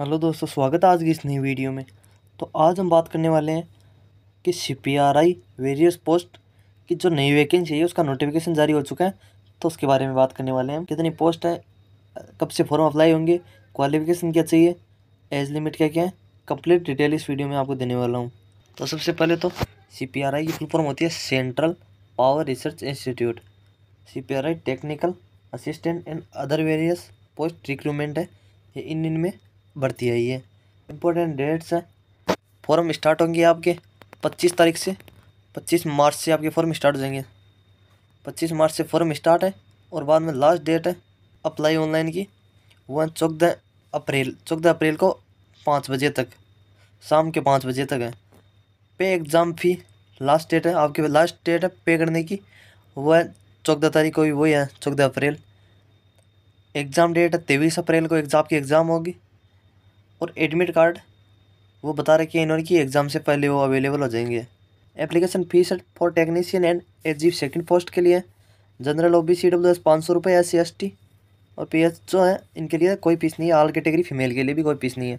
hello दोस्तों स्वागत है आज की इस नई वीडियो में तो आज हम बात करने वाले हैं कि C P R I various post की जो नई वैकेंसी है उसका नोटिफिकेशन जारी हो चुका है तो उसके बारे में बात करने वाले हैं कितनी पोस्ट है कब से फॉर्म अप्लाई होंगे क्वालिफिकेशन क्या चाहिए एज लिमिट क्या क्या है कम्प्लीट डिटेल इस वीडियो में आपको देने वाला हूँ तो सबसे पहले तो सी पी आर आई की फुल फॉर्म होती है central power research institute C P R I technical assistant and other various post recruitment है ये इन इन में भर्ती है ये इम्पोर्टेंट डेट्स है फॉर्म स्टार्ट होंगे आपके पच्चीस तारीख से पच्चीस मार्च से आपके फॉर्म स्टार्ट हो जाएंगे पच्चीस मार्च से फॉर्म स्टार्ट है और बाद में लास्ट डेट है अप्लाई ऑनलाइन की वह चौदह अप्रैल चौदह अप्रैल को पाँच बजे तक शाम के पाँच बजे तक है पे एग्ज़ाम फ़ी लास्ट डेट है आपके लास्ट डेट है पे करने की वह चौदह तारीख को भी वही है चौदह अप्रैल एग्ज़ाम डेट है तेईस अप्रैल को एग्ज़ाम की एग्ज़ाम होगी और एडमिट कार्ड वो बता रहे कि इन्होंने कि एग्ज़ाम से पहले वो अवेलेबल हो जाएंगे application fees for technician and H G second post के लिए general O B C W S पाँच सौ रुपये एस सी एस टी और पी एच जो है इनके लिए कोई फीस नहीं है आल कैटेगरी फीमेल के लिए भी कोई फीस नहीं है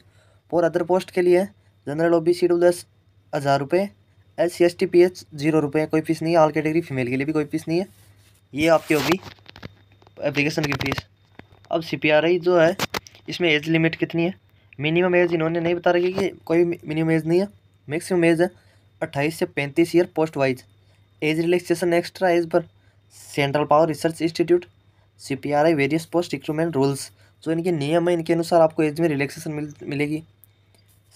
और अदर पोस्ट के लिए general O B C W S हज़ार रुपये S C S T P H zero रुपये कोई फीस नहीं है आल कैटेगरी फीमेल के लिए भी कोई फीस नहीं है ये आपकी होगी एप्लीकेशन की फ़ीस अब सी पी आर आई जो है इसमें एज लिमिट कितनी है मिनिमम एज इन्होंने नहीं बता रखी कि कोई मिनिमम एज नहीं है मैक्सिमम एज है अट्ठाईस से पैंतीस year post wise age relaxation extra age पर central power research institute C P R I various post recruitment rules जो इनके नियम है इनके अनुसार आपको एज में रिलैक्सेशन मिल मिलेगी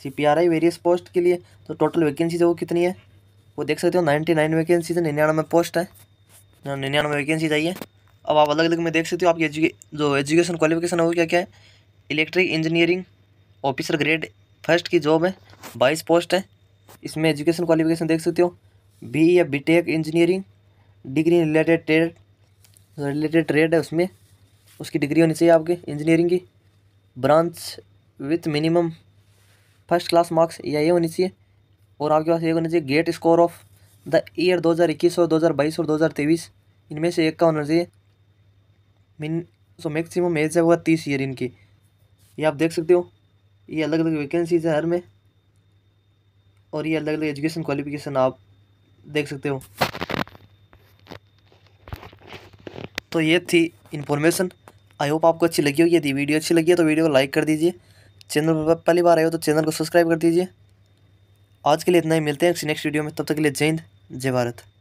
C P R I various post के लिए तो टोटल वैकेंसी जो वो कितनी है वो देख सकते हो नाइन्टी नाइन वैकेंसीज है निन्यानवे पोस्ट है हाँ, निन्यानवे वैकेंसी चाहिए अब आप अलग अलग में देख सकते हो आपकी एजुके जो एजुकेशन क्वालिफिकेशन है वो क्या क्या है electric engineering officer grade first की जॉब है बाईस पोस्ट है इसमें एजुकेशन क्वालिफिकेशन देख सकते हो बी या B tech engineering degree related trade related trade है उसमें उसकी डिग्री होनी चाहिए आपकी इंजीनियरिंग की branch with minimum first class marks या ये होनी चाहिए और आपके पास ये होना चाहिए GATE score of the year 2021 और 2022 और 2023 इनमें से एक का होना चाहिए मिन सो मैक्सिमम एज है वो तीस ईयर इनकी ये आप देख सकते हो ये अलग अलग वैकेंसीज़ है हर में और ये अलग अलग एजुकेशन क्वालिफिकेशन आप देख सकते हो तो ये थी इन्फॉर्मेशन आई होप आपको अच्छी लगी होगी यदि वीडियो अच्छी लगी है तो वीडियो को लाइक कर दीजिए चैनल पर पहली बार आए हो तो चैनल को सब्सक्राइब कर दीजिए आज के लिए इतना ही मिलते हैं नेक्स्ट वीडियो में तब तक के लिए जय हिंद जय भारत